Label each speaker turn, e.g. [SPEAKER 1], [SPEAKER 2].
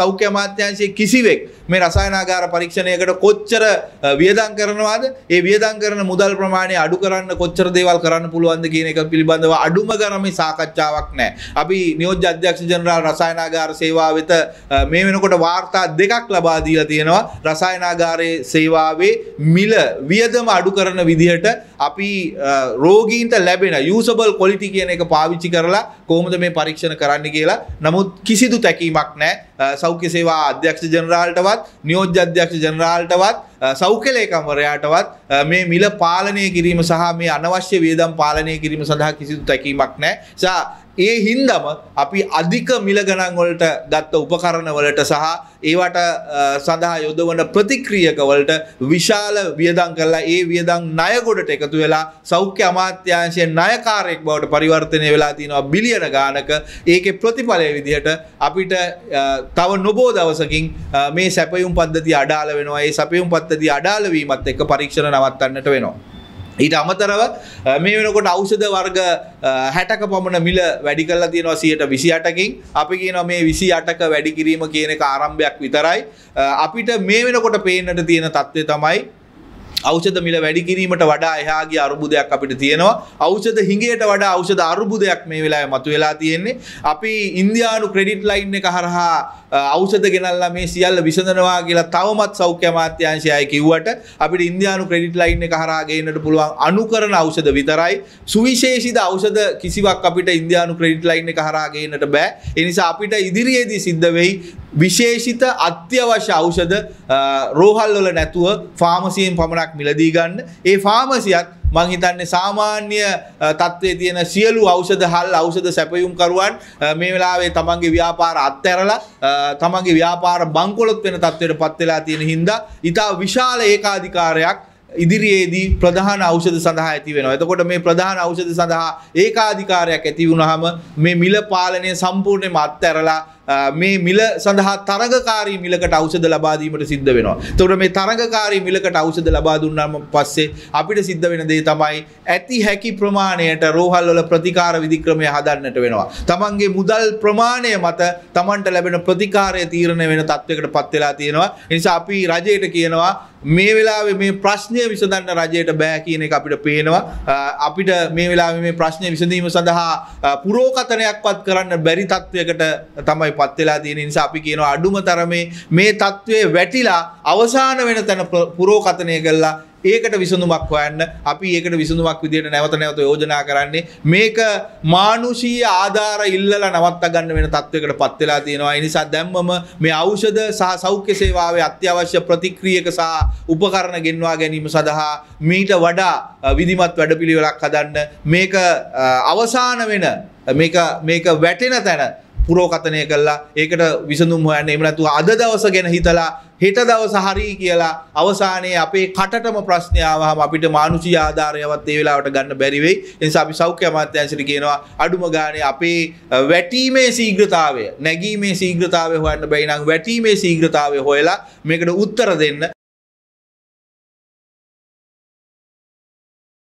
[SPEAKER 1] සෞඛ්‍ය අමාත්‍යංශයේ කිසිවෙක් මේ රසායනාගාර පරීක්ෂණයකට කොච්චර වියදම් කරනවාද ඒ වියදම් කරන මුදල් ප්‍රමාණය අඩු කරන්න කොච්චර දේවල් කරන්න පුළුවන්ද කියන එක පිළිබඳව අඩුම ගරමේ සාකච්ඡාවක් නැහැ අපි නියෝජ්‍ය අධ්‍යක්ෂ ජනරාල් රසායනාගාර සේවාව වෙත මේ වෙනකොට වාර්තා දෙකක් ලබා දීලා තියෙනවා රසායනාගාරයේ සේවාවේ මිල වියදම අඩු කරන විදිහට අපි රෝගීන්ට ලැබෙන යූසබල් කොලිටි කියන එක පාවිච්චි කරලා කොහොමද මේ පරීක්ෂණ කරන්න කියලා නමුත් කිසිදු තැකීමක් නැහැ සෞඛ්‍ය සේවා අධ්‍යක්ෂ ජනරාල්ටවත් නියෝජ්‍ය අධ්‍යක්ෂ ජනරාල්ටවත් සෞඛලේකමරයාටවත් මේ මිල පාලනය කිරීම සහ මේ අනවශ්‍ය වියදම් පාලනය කිරීම සඳහා කිසිදු තැකීමක් නෑ සා ඒ හින්දම අපි අධික මිල ගණන්වලට ගත්ත උපකරණවලට සහ ඒවට සඳහා යොදවන ප්‍රතික්‍රියකවලට විශාල වියදං කරලා ඒ වියදං ණයගොඩට එකතු වෙලා සෞඛ්‍ය අමාත්‍යංශයේ ණයකාරයෙක් බවට පරිවර්තනය වෙලා තිනවා බිලියන ගානක ඒකේ ප්‍රතිඵලය විදිහට අපිට තව නොබෝ දවසකින් මේ සැපයුම් පද්ධතිය අඩාල වෙනවා ඒ සැපයුම් පද්ධතිය පත්තති අඩාලවීමත් එක පරීක්ෂණ නවත්තන්නට වෙනවා. ඊට අමතරව මේ වෙනකොට අවෂධ වර්ග හැටක පමණ මිල වැඩි කල්ලා තියෙනවා සියට විසි අටකින් අපි කියනවා මේ විසි අටක වැඩිකිරීම කියන කාරම්භයක් විතරයි අපිට මේ වෙනකොට පේනට තියෙන තත්ත්වය තමයි ෞෂධ මිල වැඩි කිරීමට වඩා එහාගේ අරුබුදයක් අපිට තියෙනවා ෞෂධ හිඟයට වඩා ෞෂධ අරුබුදයක් මේ වෙලාවේ මතුවලා තියෙන්නේ අපි ඉන්දියානු ක්‍රෙඩිට් ලයින් එක හරහා ඖෂධ ගෙනල්ලා මේ සියල්ල විසඳනවා කියලා තවමත් සෞඛ්‍ය අමාත්‍යාංශය අය කිව්වට අපිට ඉන්දියානු ක්‍රෙඩිට් ලයින් එක හරහා ගේන්නට පුළුවන් අනුකරණ ඖෂධ විතරයි සුවිශේෂිත ඖෂධ කිසිවක් අපිට ඉන්දියානු ක්‍රෙඩිට් ලයින් එක හරහා ගේන්නට බෑ ඒ නිසා අපිට ඉදිරියේදී සිද්ධ වෙයි විශේෂිත අත්‍යවශ්‍ය ඖෂධ රෝහල් වල නැතුව ෆාමසියෙන් පමණක් එකක් මිලදී ගන්න ඒ ෆාමසියක් මං හිතන්නේ සාමාන්‍ය තත්ත්වයේ තියෙන සියලු ඖෂධ හල් ඖෂධ සැපයුම්කරුවන් මේ වෙලාවේ තමන්ගේ ව්‍යාපාර අත්හැරලා තමන්ගේ ව්‍යාපාර බංකොලොත් වෙන තත්ත්වයට පත් වෙලා තියෙන හින්දා ඊටා විශාල ඒකාධිකාරයක් ඉදිරියේදී ප්‍රධාන ඖෂධ සඳහා ඇති වෙනවා. එතකොට මේ ප්‍රධාන ඖෂධ සඳහා ඒකාධිකාරයක් ඇති වුණාම මේ මිල පාලනය සම්පූර්ණයෙන්ම අත්හැරලා මේ මිල සඳහා තරගකාරී මිලකට අවසද ලබාදීමට සිද්ධ වෙනවා. තොට මේ තරගකාරී මිලකට අවසද ලබා දුන්නම පස්සේ අපිට සිද්ධ වෙන දේ තමයි ඇති හැකි ප්‍රමාණයට රෝහල්වල ප්‍රතිකාර විදික්‍රමය හදන්නට වෙනවා. තමන්ගේ මුදල් ප්‍රමාණය මත තමන්ට ලැබෙන ප්‍රතිකාරය තීරණය වෙන තත්ත්වකට පත්වෙලා තියෙනවා. නිසා අපි රජයට කියනවා මේ වෙලාවේ මේ ප්‍රශ්නය විසඳන්න රජයට බෑ කියන එක අපිට පේනවා අපිට මේ වෙලාවේ මේ ප්‍රශ්නය විසඳීම සඳහා පුරෝකතනයක් පත් කරන්න බැරි තත්ත්වයකට තමයි පත්වෙලා තියෙන නිසා අපි කියනවා අඩුම තරමේ මේ තත්ත්වය වැටිලා අවසාන වෙන තැන පුරෝකතනය කල්ලා ඒකට විසඳුමක් හොයන්න අපි ඒකට විසඳුමක් විදියට නැවත නැවත යෝජනා කරන්නේ මේක මානුෂීය ආධාර ඉල්ලලා නවත්ත ගන්න වෙන තත්ත්වයකට පත් වෙලා තියෙනවා. ඒ නිසා දැම්මම මේ ඖෂධ සහ සෞඛ්‍ය සේවාවේ අත්‍යවශ්‍ය ප්‍රතික්‍රියක සහ උපකරණ ගෙන්වා ගැනීම සඳහා මීට වඩා විධිමත් වැඩපිළිවෙලක් හදන්න මේක අවසාන වෙන මේක මේක වැටෙන තැන පුරෝකතනය කල්ලා ඒකට විසඳුම් හොයන්න එමනැතු අද දවස ගැන හිතලා හෙට දවස හරි කියලා අවසානයේ අපේ කටටම ප්‍රශ්නයාවහම අපිට මානුෂී ආධාරයවත් ඒ වෙලාවට ගන්න බැරිවෙයි එනිසා අපි සෞඛ්‍ය අමාත්‍යංශට කියනවා අඩුම ගානේ අපේ වැටීමේ සීග්‍රතාවය නැගීමේ සීග්‍රතාවය හොයන්න බැයි නම් වැටීමේ සීග්‍රතාවය හොයලා මේකට උත්තර දෙන්න